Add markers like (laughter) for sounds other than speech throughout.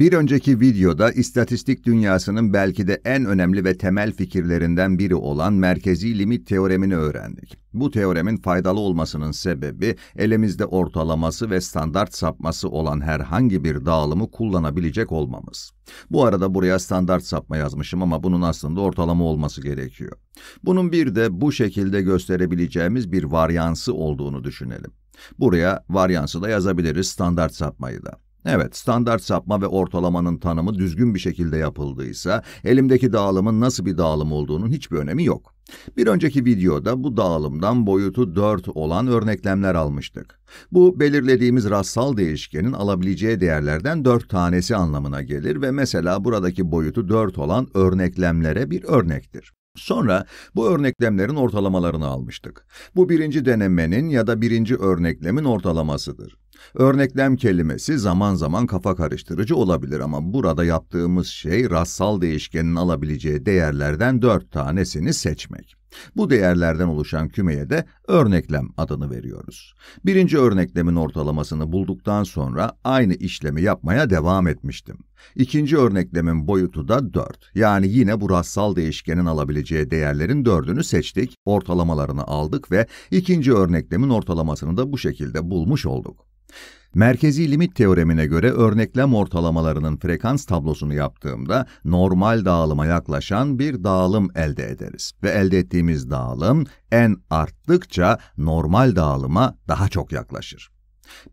Bir önceki videoda istatistik dünyasının belki de en önemli ve temel fikirlerinden biri olan merkezi limit teoremini öğrendik. Bu teoremin faydalı olmasının sebebi elimizde ortalaması ve standart sapması olan herhangi bir dağılımı kullanabilecek olmamız. Bu arada buraya standart sapma yazmışım ama bunun aslında ortalama olması gerekiyor. Bunun bir de bu şekilde gösterebileceğimiz bir varyansı olduğunu düşünelim. Buraya varyansı da yazabiliriz standart sapmayı da. Evet, standart sapma ve ortalamanın tanımı düzgün bir şekilde yapıldıysa, elimdeki dağılımın nasıl bir dağılım olduğunun hiçbir önemi yok. Bir önceki videoda bu dağılımdan boyutu 4 olan örneklemler almıştık. Bu, belirlediğimiz rastsal değişkenin alabileceği değerlerden 4 tanesi anlamına gelir ve mesela buradaki boyutu 4 olan örneklemlere bir örnektir. Sonra bu örneklemlerin ortalamalarını almıştık. Bu birinci denemenin ya da birinci örneklemin ortalamasıdır. Örneklem kelimesi zaman zaman kafa karıştırıcı olabilir ama burada yaptığımız şey rastsal değişkenin alabileceği değerlerden dört tanesini seçmek. Bu değerlerden oluşan kümeye de örneklem adını veriyoruz. Birinci örneklemin ortalamasını bulduktan sonra aynı işlemi yapmaya devam etmiştim. İkinci örneklemin boyutu da 4. Yani yine bu rastsal değişkenin alabileceği değerlerin 4'ünü seçtik, ortalamalarını aldık ve ikinci örneklemin ortalamasını da bu şekilde bulmuş olduk. Merkezi limit teoremine göre örneklem ortalamalarının frekans tablosunu yaptığımda normal dağılıma yaklaşan bir dağılım elde ederiz. Ve elde ettiğimiz dağılım n arttıkça normal dağılıma daha çok yaklaşır.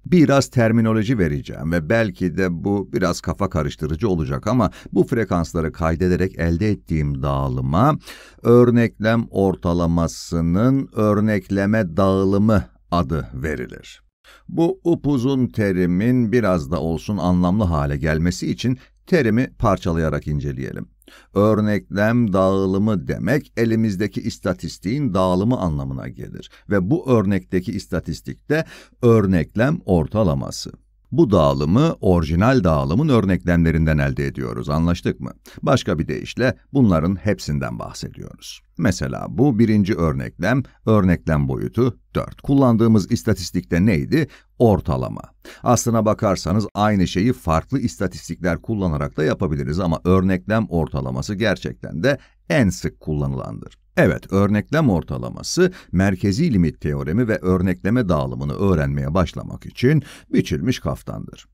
Biraz terminoloji vereceğim ve belki de bu biraz kafa karıştırıcı olacak ama bu frekansları kaydederek elde ettiğim dağılıma örneklem ortalamasının örnekleme dağılımı adı verilir. Bu upuzun terimin biraz da olsun anlamlı hale gelmesi için terimi parçalayarak inceleyelim. Örneklem dağılımı demek elimizdeki istatistiğin dağılımı anlamına gelir ve bu örnekteki istatistikte örneklem ortalaması. Bu dağılımı orijinal dağılımın örneklemlerinden elde ediyoruz, anlaştık mı? Başka bir deyişle bunların hepsinden bahsediyoruz. Mesela bu birinci örneklem, örneklem boyutu 4. Kullandığımız istatistikte neydi? Ortalama. Aslına bakarsanız aynı şeyi farklı istatistikler kullanarak da yapabiliriz ama örneklem ortalaması gerçekten de en sık kullanılandır. Evet, örneklem ortalaması, merkezi limit teoremi ve örnekleme dağılımını öğrenmeye başlamak için biçilmiş kaftandır.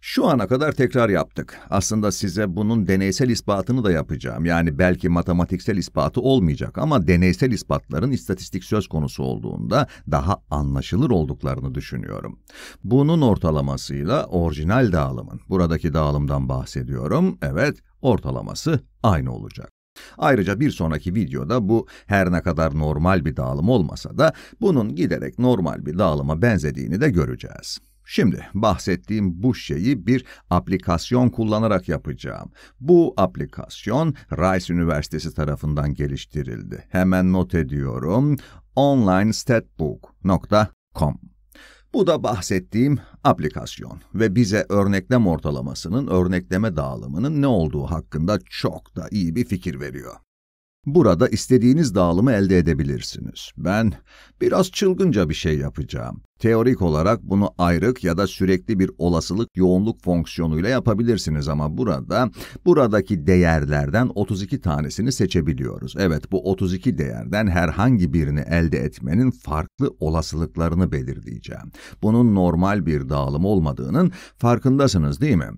Şu ana kadar tekrar yaptık. Aslında size bunun deneysel ispatını da yapacağım. Yani belki matematiksel ispatı olmayacak ama deneysel ispatların istatistik söz konusu olduğunda daha anlaşılır olduklarını düşünüyorum. Bunun ortalamasıyla orijinal dağılımın, buradaki dağılımdan bahsediyorum, evet ortalaması aynı olacak. Ayrıca bir sonraki videoda bu her ne kadar normal bir dağılım olmasa da bunun giderek normal bir dağılıma benzediğini de göreceğiz. Şimdi bahsettiğim bu şeyi bir aplikasyon kullanarak yapacağım. Bu aplikasyon Rice Üniversitesi tarafından geliştirildi. Hemen not ediyorum. onlinestatbook.com bu da bahsettiğim aplikasyon ve bize örneklem ortalamasının örnekleme dağılımının ne olduğu hakkında çok da iyi bir fikir veriyor. Burada istediğiniz dağılımı elde edebilirsiniz. Ben biraz çılgınca bir şey yapacağım. Teorik olarak bunu ayrık ya da sürekli bir olasılık yoğunluk fonksiyonuyla yapabilirsiniz ama burada buradaki değerlerden 32 tanesini seçebiliyoruz. Evet bu 32 değerden herhangi birini elde etmenin farklı olasılıklarını belirleyeceğim. Bunun normal bir dağılım olmadığının farkındasınız değil mi?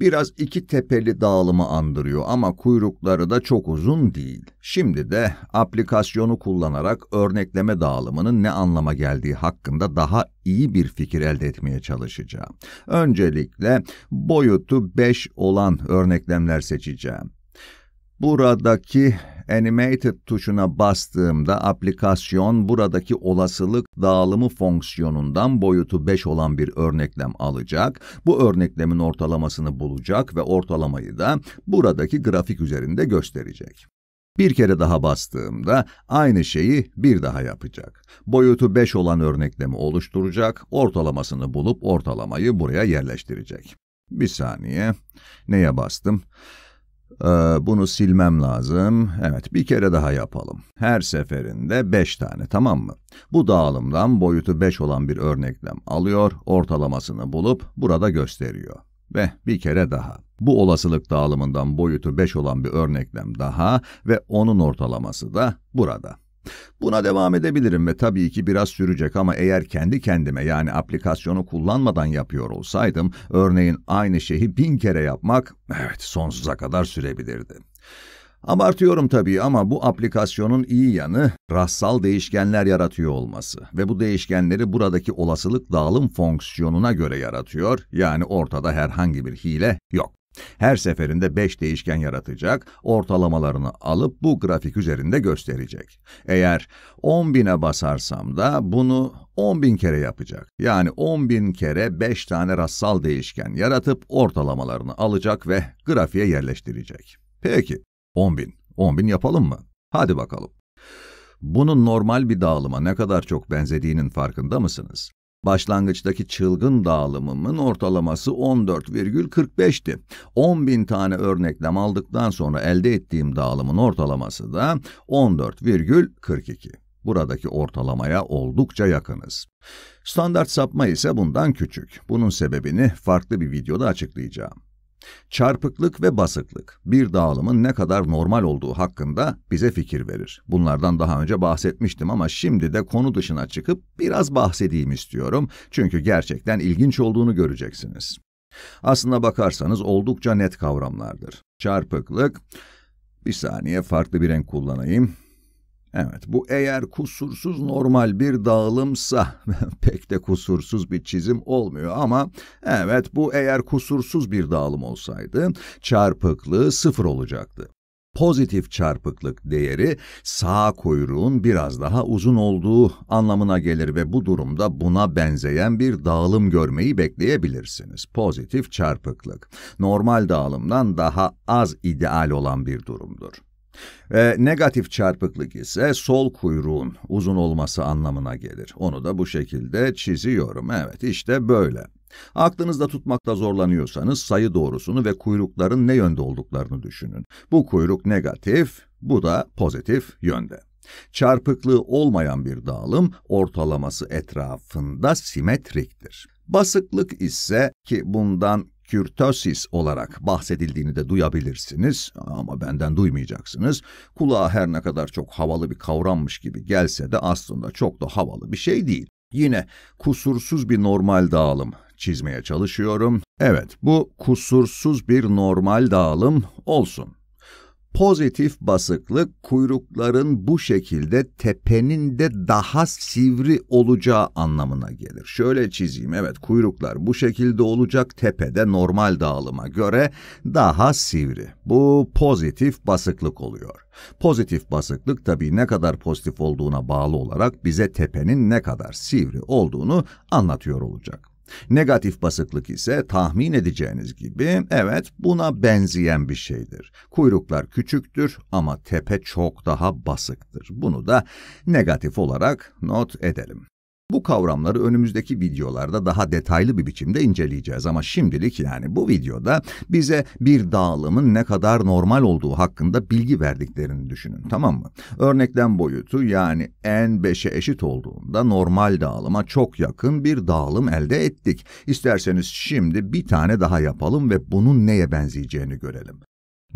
Biraz iki tepeli dağılımı andırıyor ama kuyrukları da çok uzun değil. Şimdi de aplikasyonu kullanarak örnekleme dağılımının ne anlama geldiği hakkında daha daha iyi bir fikir elde etmeye çalışacağım. Öncelikle boyutu 5 olan örneklemler seçeceğim. Buradaki Animated tuşuna bastığımda aplikasyon buradaki olasılık dağılımı fonksiyonundan boyutu 5 olan bir örneklem alacak. Bu örneklemin ortalamasını bulacak ve ortalamayı da buradaki grafik üzerinde gösterecek. Bir kere daha bastığımda aynı şeyi bir daha yapacak. Boyutu 5 olan örneklemi oluşturacak, ortalamasını bulup ortalamayı buraya yerleştirecek. Bir saniye. Neye bastım? Ee, bunu silmem lazım. Evet, bir kere daha yapalım. Her seferinde 5 tane, tamam mı? Bu dağılımdan boyutu 5 olan bir örneklem alıyor, ortalamasını bulup burada gösteriyor. Ve bir kere daha. Bu olasılık dağılımından boyutu 5 olan bir örneklem daha ve onun ortalaması da burada. Buna devam edebilirim ve tabii ki biraz sürecek ama eğer kendi kendime yani aplikasyonu kullanmadan yapıyor olsaydım, örneğin aynı şeyi bin kere yapmak, evet sonsuza kadar sürebilirdi. Abartıyorum tabii ama bu aplikasyonun iyi yanı rastsal değişkenler yaratıyor olması ve bu değişkenleri buradaki olasılık dağılım fonksiyonuna göre yaratıyor yani ortada herhangi bir hile yok. Her seferinde 5 değişken yaratacak, ortalamalarını alıp bu grafik üzerinde gösterecek. Eğer 10.000'e basarsam da bunu 10.000 kere yapacak. Yani 10.000 kere 5 tane rastsal değişken yaratıp ortalamalarını alacak ve grafiğe yerleştirecek. Peki, 10.000. 10.000 yapalım mı? Hadi bakalım. Bunun normal bir dağılıma ne kadar çok benzediğinin farkında mısınız? Başlangıçtaki çılgın dağılımımın ortalaması 14,45'ti. 10 bin tane örneklem aldıktan sonra elde ettiğim dağılımın ortalaması da 14,42. Buradaki ortalamaya oldukça yakınız. Standart sapma ise bundan küçük. Bunun sebebini farklı bir videoda açıklayacağım. Çarpıklık ve basıklık bir dağılımın ne kadar normal olduğu hakkında bize fikir verir. Bunlardan daha önce bahsetmiştim ama şimdi de konu dışına çıkıp biraz bahsedeyim istiyorum. Çünkü gerçekten ilginç olduğunu göreceksiniz. Aslına bakarsanız oldukça net kavramlardır. Çarpıklık, bir saniye farklı bir renk kullanayım. Evet, bu eğer kusursuz normal bir dağılımsa (laughs) pek de kusursuz bir çizim olmuyor ama evet bu eğer kusursuz bir dağılım olsaydı çarpıklığı sıfır olacaktı. Pozitif çarpıklık değeri sağ kuyruğun biraz daha uzun olduğu anlamına gelir ve bu durumda buna benzeyen bir dağılım görmeyi bekleyebilirsiniz. Pozitif çarpıklık normal dağılımdan daha az ideal olan bir durumdur. Ve negatif çarpıklık ise sol kuyruğun uzun olması anlamına gelir. Onu da bu şekilde çiziyorum. Evet işte böyle. Aklınızda tutmakta zorlanıyorsanız sayı doğrusunu ve kuyrukların ne yönde olduklarını düşünün. Bu kuyruk negatif, bu da pozitif yönde. Çarpıklığı olmayan bir dağılım ortalaması etrafında simetriktir. Basıklık ise ki bundan Kürtosis olarak bahsedildiğini de duyabilirsiniz ama benden duymayacaksınız. Kulağa her ne kadar çok havalı bir kavrammış gibi gelse de aslında çok da havalı bir şey değil. Yine kusursuz bir normal dağılım çizmeye çalışıyorum. Evet, bu kusursuz bir normal dağılım olsun. Pozitif basıklık kuyrukların bu şekilde tepenin de daha sivri olacağı anlamına gelir. Şöyle çizeyim evet kuyruklar bu şekilde olacak tepede normal dağılıma göre daha sivri. Bu pozitif basıklık oluyor. Pozitif basıklık tabii ne kadar pozitif olduğuna bağlı olarak bize tepenin ne kadar sivri olduğunu anlatıyor olacak. Negatif basıklık ise tahmin edeceğiniz gibi evet buna benzeyen bir şeydir. Kuyruklar küçüktür ama tepe çok daha basıktır. Bunu da negatif olarak not edelim. Bu kavramları önümüzdeki videolarda daha detaylı bir biçimde inceleyeceğiz ama şimdilik yani bu videoda bize bir dağılımın ne kadar normal olduğu hakkında bilgi verdiklerini düşünün tamam mı? Örneklem boyutu yani n 5'e eşit olduğunda normal dağılıma çok yakın bir dağılım elde ettik. İsterseniz şimdi bir tane daha yapalım ve bunun neye benzeyeceğini görelim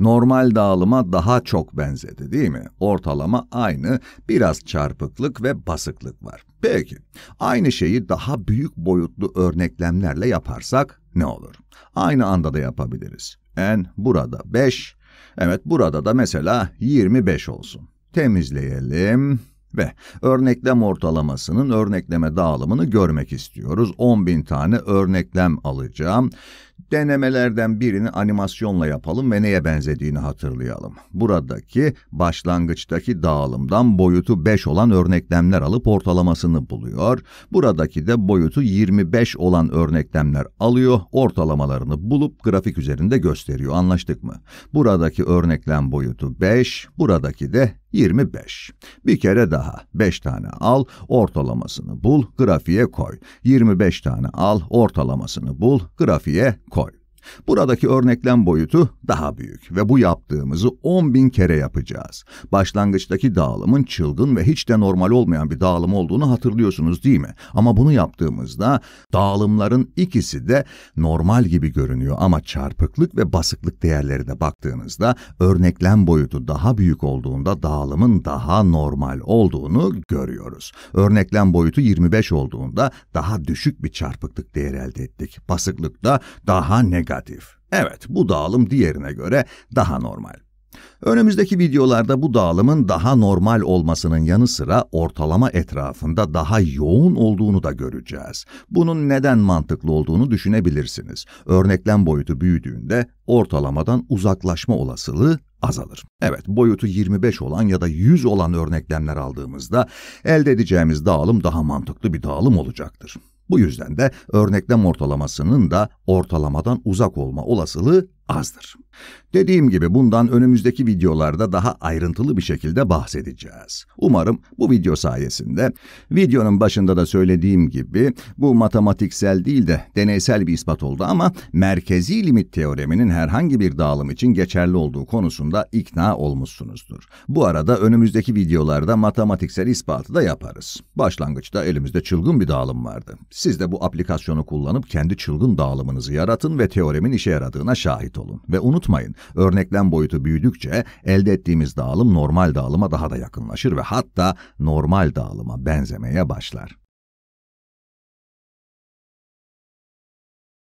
normal dağılıma daha çok benzedi değil mi? Ortalama aynı, biraz çarpıklık ve basıklık var. Peki, aynı şeyi daha büyük boyutlu örneklemlerle yaparsak ne olur? Aynı anda da yapabiliriz. En burada 5, evet burada da mesela 25 olsun. Temizleyelim ve örneklem ortalamasının örnekleme dağılımını görmek istiyoruz. 10.000 tane örneklem alacağım. Denemelerden birini animasyonla yapalım ve neye benzediğini hatırlayalım. Buradaki başlangıçtaki dağılımdan boyutu 5 olan örneklemler alıp ortalamasını buluyor. Buradaki de boyutu 25 olan örneklemler alıyor, ortalamalarını bulup grafik üzerinde gösteriyor. Anlaştık mı? Buradaki örneklem boyutu 5, buradaki de 25. Bir kere daha 5 tane al, ortalamasını bul, grafiğe koy. 25 tane al, ortalamasını bul, grafiğe kvar. Buradaki örneklem boyutu daha büyük ve bu yaptığımızı 10 bin kere yapacağız. Başlangıçtaki dağılımın çılgın ve hiç de normal olmayan bir dağılım olduğunu hatırlıyorsunuz değil mi? Ama bunu yaptığımızda dağılımların ikisi de normal gibi görünüyor ama çarpıklık ve basıklık değerlerine baktığınızda örneklem boyutu daha büyük olduğunda dağılımın daha normal olduğunu görüyoruz. Örneklem boyutu 25 olduğunda daha düşük bir çarpıklık değeri elde ettik. Basıklık da daha negatif negatif. Evet, bu dağılım diğerine göre daha normal. Önümüzdeki videolarda bu dağılımın daha normal olmasının yanı sıra ortalama etrafında daha yoğun olduğunu da göreceğiz. Bunun neden mantıklı olduğunu düşünebilirsiniz. Örneklem boyutu büyüdüğünde ortalamadan uzaklaşma olasılığı azalır. Evet, boyutu 25 olan ya da 100 olan örneklemler aldığımızda elde edeceğimiz dağılım daha mantıklı bir dağılım olacaktır. Bu yüzden de örneklem ortalamasının da ortalamadan uzak olma olasılığı azdır. Dediğim gibi bundan önümüzdeki videolarda daha ayrıntılı bir şekilde bahsedeceğiz. Umarım bu video sayesinde videonun başında da söylediğim gibi bu matematiksel değil de deneysel bir ispat oldu ama merkezi limit teoreminin herhangi bir dağılım için geçerli olduğu konusunda ikna olmuşsunuzdur. Bu arada önümüzdeki videolarda matematiksel ispatı da yaparız. Başlangıçta elimizde çılgın bir dağılım vardı. Siz de bu aplikasyonu kullanıp kendi çılgın dağılımınızı yaratın ve teoremin işe yaradığına şahit olun ve unutmayın unutmayın, örneklem boyutu büyüdükçe elde ettiğimiz dağılım normal dağılıma daha da yakınlaşır ve hatta normal dağılıma benzemeye başlar.